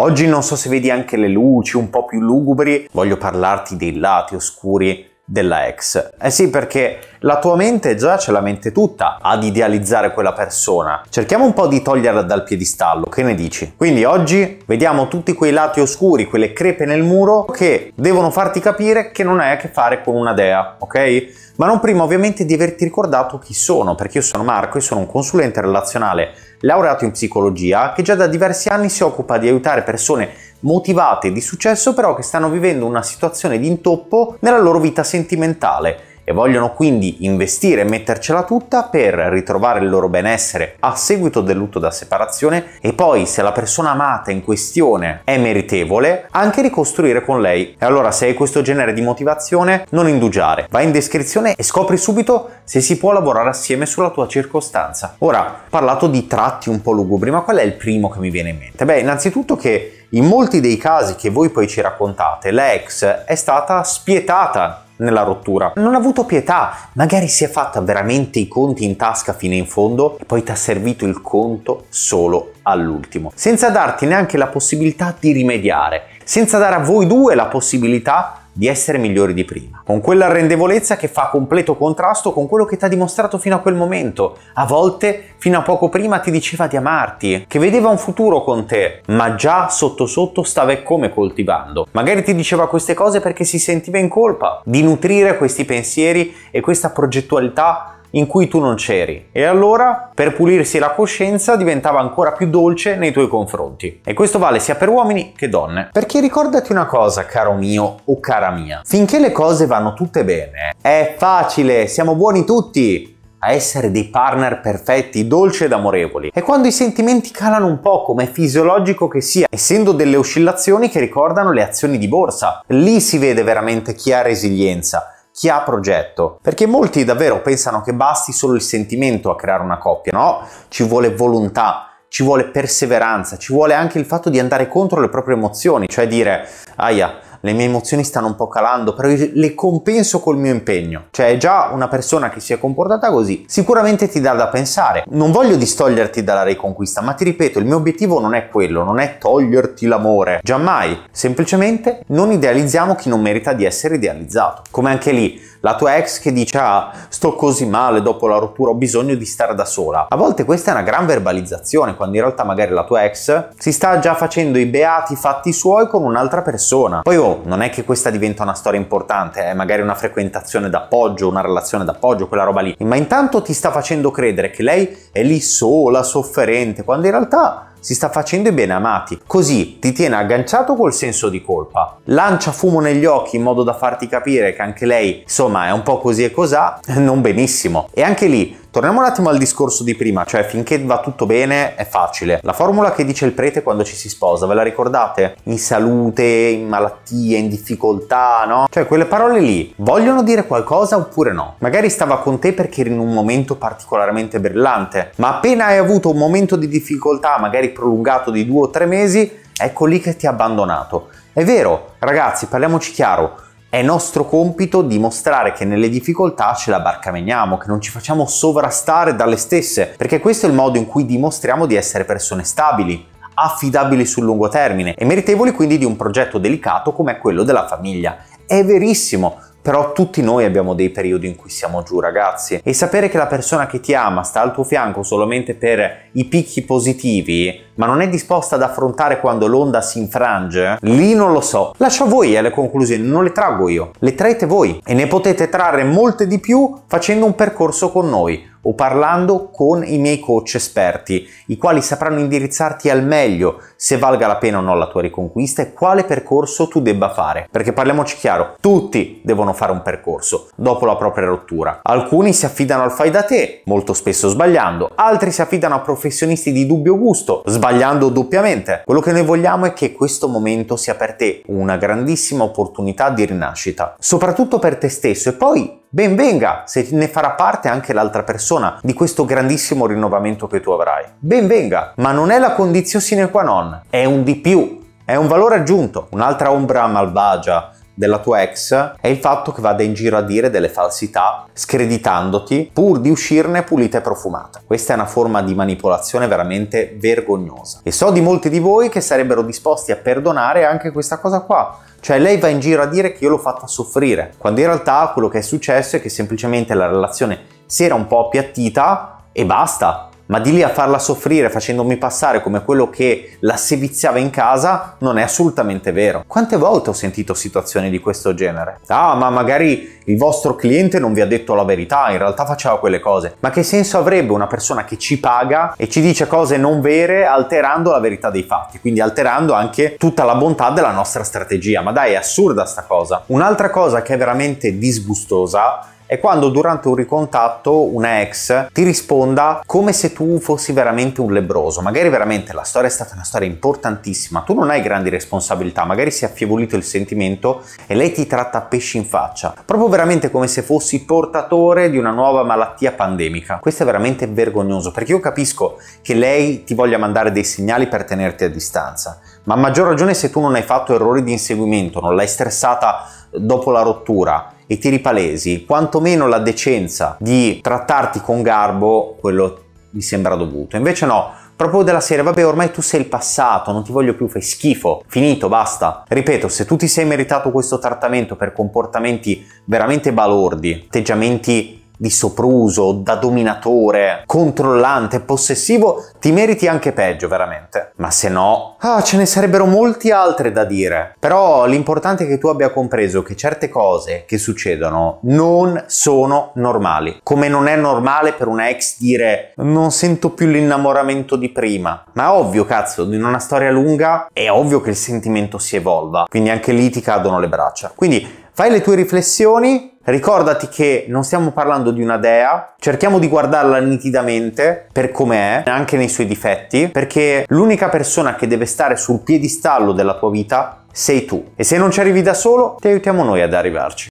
Oggi non so se vedi anche le luci un po' più lugubri, voglio parlarti dei lati oscuri della ex. Eh sì, perché la tua mente già ce la mente tutta ad idealizzare quella persona. Cerchiamo un po' di toglierla dal piedistallo, che ne dici? Quindi oggi vediamo tutti quei lati oscuri, quelle crepe nel muro che devono farti capire che non hai a che fare con una dea, ok? Ma non prima ovviamente di averti ricordato chi sono, perché io sono Marco e sono un consulente relazionale laureato in psicologia che già da diversi anni si occupa di aiutare persone motivate di successo però che stanno vivendo una situazione di intoppo nella loro vita sentimentale sentimentale e vogliono quindi investire e mettercela tutta per ritrovare il loro benessere a seguito del lutto da separazione e poi se la persona amata in questione è meritevole anche ricostruire con lei. E allora se hai questo genere di motivazione non indugiare, vai in descrizione e scopri subito se si può lavorare assieme sulla tua circostanza. Ora, parlato di tratti un po' lugubri, ma qual è il primo che mi viene in mente? Beh, innanzitutto che in molti dei casi che voi poi ci raccontate, l'ex è stata spietata nella rottura. Non ha avuto pietà, magari si è fatta veramente i conti in tasca fino in fondo e poi ti ha servito il conto solo all'ultimo, senza darti neanche la possibilità di rimediare, senza dare a voi due la possibilità di essere migliori di prima, con quella rendevolezza che fa completo contrasto con quello che ti ha dimostrato fino a quel momento. A volte, fino a poco prima, ti diceva di amarti, che vedeva un futuro con te, ma già sotto sotto stava come coltivando. Magari ti diceva queste cose perché si sentiva in colpa di nutrire questi pensieri e questa progettualità in cui tu non c'eri e allora per pulirsi la coscienza diventava ancora più dolce nei tuoi confronti. E questo vale sia per uomini che donne. Perché ricordati una cosa, caro mio o cara mia, finché le cose vanno tutte bene, è facile, siamo buoni tutti a essere dei partner perfetti, dolci ed amorevoli. E quando i sentimenti calano un po', come è fisiologico che sia, essendo delle oscillazioni che ricordano le azioni di borsa, lì si vede veramente chi ha resilienza chi ha progetto. Perché molti davvero pensano che basti solo il sentimento a creare una coppia, no? Ci vuole volontà, ci vuole perseveranza, ci vuole anche il fatto di andare contro le proprie emozioni, cioè dire, aia, le mie emozioni stanno un po' calando, però le compenso col mio impegno. Cioè è già una persona che si è comportata così sicuramente ti dà da pensare. Non voglio distoglierti dalla riconquista, ma ti ripeto, il mio obiettivo non è quello, non è toglierti l'amore, giammai. Semplicemente non idealizziamo chi non merita di essere idealizzato. Come anche lì, la tua ex che dice ah sto così male dopo la rottura ho bisogno di stare da sola a volte questa è una gran verbalizzazione quando in realtà magari la tua ex si sta già facendo i beati fatti suoi con un'altra persona poi oh non è che questa diventa una storia importante è eh, magari una frequentazione d'appoggio una relazione d'appoggio quella roba lì ma intanto ti sta facendo credere che lei è lì sola sofferente quando in realtà si sta facendo i bene amati, così ti tiene agganciato col senso di colpa, lancia fumo negli occhi in modo da farti capire che anche lei, insomma, è un po' così e cos'ha, non benissimo. E anche lì Torniamo un attimo al discorso di prima, cioè finché va tutto bene è facile. La formula che dice il prete quando ci si sposa, ve la ricordate? In salute, in malattie, in difficoltà, no? Cioè quelle parole lì vogliono dire qualcosa oppure no? Magari stava con te perché eri in un momento particolarmente brillante, ma appena hai avuto un momento di difficoltà, magari prolungato di due o tre mesi, ecco lì che ti ha abbandonato. È vero, ragazzi, parliamoci chiaro è nostro compito dimostrare che nelle difficoltà ce la barcameniamo, che non ci facciamo sovrastare dalle stesse, perché questo è il modo in cui dimostriamo di essere persone stabili, affidabili sul lungo termine e meritevoli quindi di un progetto delicato come quello della famiglia. È verissimo, però tutti noi abbiamo dei periodi in cui siamo giù, ragazzi. E sapere che la persona che ti ama sta al tuo fianco solamente per i picchi positivi, ma non è disposta ad affrontare quando l'onda si infrange, lì non lo so. Lascio a voi alle eh, conclusioni, non le traggo io, le traete voi e ne potete trarre molte di più facendo un percorso con noi o parlando con i miei coach esperti, i quali sapranno indirizzarti al meglio se valga la pena o no la tua riconquista e quale percorso tu debba fare. Perché parliamoci chiaro, tutti devono fare un percorso dopo la propria rottura. Alcuni si affidano al fai da te, molto spesso sbagliando, altri si affidano a professionisti di dubbio gusto, sbagliando doppiamente. Quello che noi vogliamo è che questo momento sia per te una grandissima opportunità di rinascita, soprattutto per te stesso e poi ben venga se ne farà parte anche l'altra persona di questo grandissimo rinnovamento che tu avrai. Ben venga, ma non è la condizione sine qua non, è un di più, è un valore aggiunto. Un'altra ombra malvagia della tua ex è il fatto che vada in giro a dire delle falsità screditandoti pur di uscirne pulita e profumata. Questa è una forma di manipolazione veramente vergognosa. E so di molti di voi che sarebbero disposti a perdonare anche questa cosa qua, cioè lei va in giro a dire che io l'ho fatta soffrire, quando in realtà quello che è successo è che semplicemente la relazione si era un po' appiattita e basta ma di lì a farla soffrire facendomi passare come quello che la seviziava in casa non è assolutamente vero. Quante volte ho sentito situazioni di questo genere? Ah, ma magari il vostro cliente non vi ha detto la verità, in realtà faceva quelle cose. Ma che senso avrebbe una persona che ci paga e ci dice cose non vere alterando la verità dei fatti, quindi alterando anche tutta la bontà della nostra strategia? Ma dai, è assurda sta cosa. Un'altra cosa che è veramente disgustosa è quando durante un ricontatto una ex ti risponda come se tu fossi veramente un lebroso. Magari veramente la storia è stata una storia importantissima, tu non hai grandi responsabilità, magari si è affievolito il sentimento e lei ti tratta a pesci in faccia, proprio veramente come se fossi portatore di una nuova malattia pandemica. Questo è veramente vergognoso perché io capisco che lei ti voglia mandare dei segnali per tenerti a distanza, ma a maggior ragione se tu non hai fatto errori di inseguimento, non l'hai stressata dopo la rottura e ti ripalesi, quantomeno la decenza di trattarti con garbo, quello mi sembra dovuto. Invece no, proprio della serie, vabbè ormai tu sei il passato, non ti voglio più, fai schifo, finito, basta. Ripeto, se tu ti sei meritato questo trattamento per comportamenti veramente balordi, atteggiamenti di sopruso, da dominatore, controllante, possessivo, ti meriti anche peggio, veramente. Ma se no... Ah, ce ne sarebbero molti altri da dire. Però l'importante è che tu abbia compreso che certe cose che succedono non sono normali. Come non è normale per una ex dire non sento più l'innamoramento di prima. Ma è ovvio, cazzo, in una storia lunga è ovvio che il sentimento si evolva. Quindi anche lì ti cadono le braccia. Quindi fai le tue riflessioni Ricordati che non stiamo parlando di una dea, cerchiamo di guardarla nitidamente per com'è, anche nei suoi difetti, perché l'unica persona che deve stare sul piedistallo della tua vita sei tu. E se non ci arrivi da solo, ti aiutiamo noi ad arrivarci.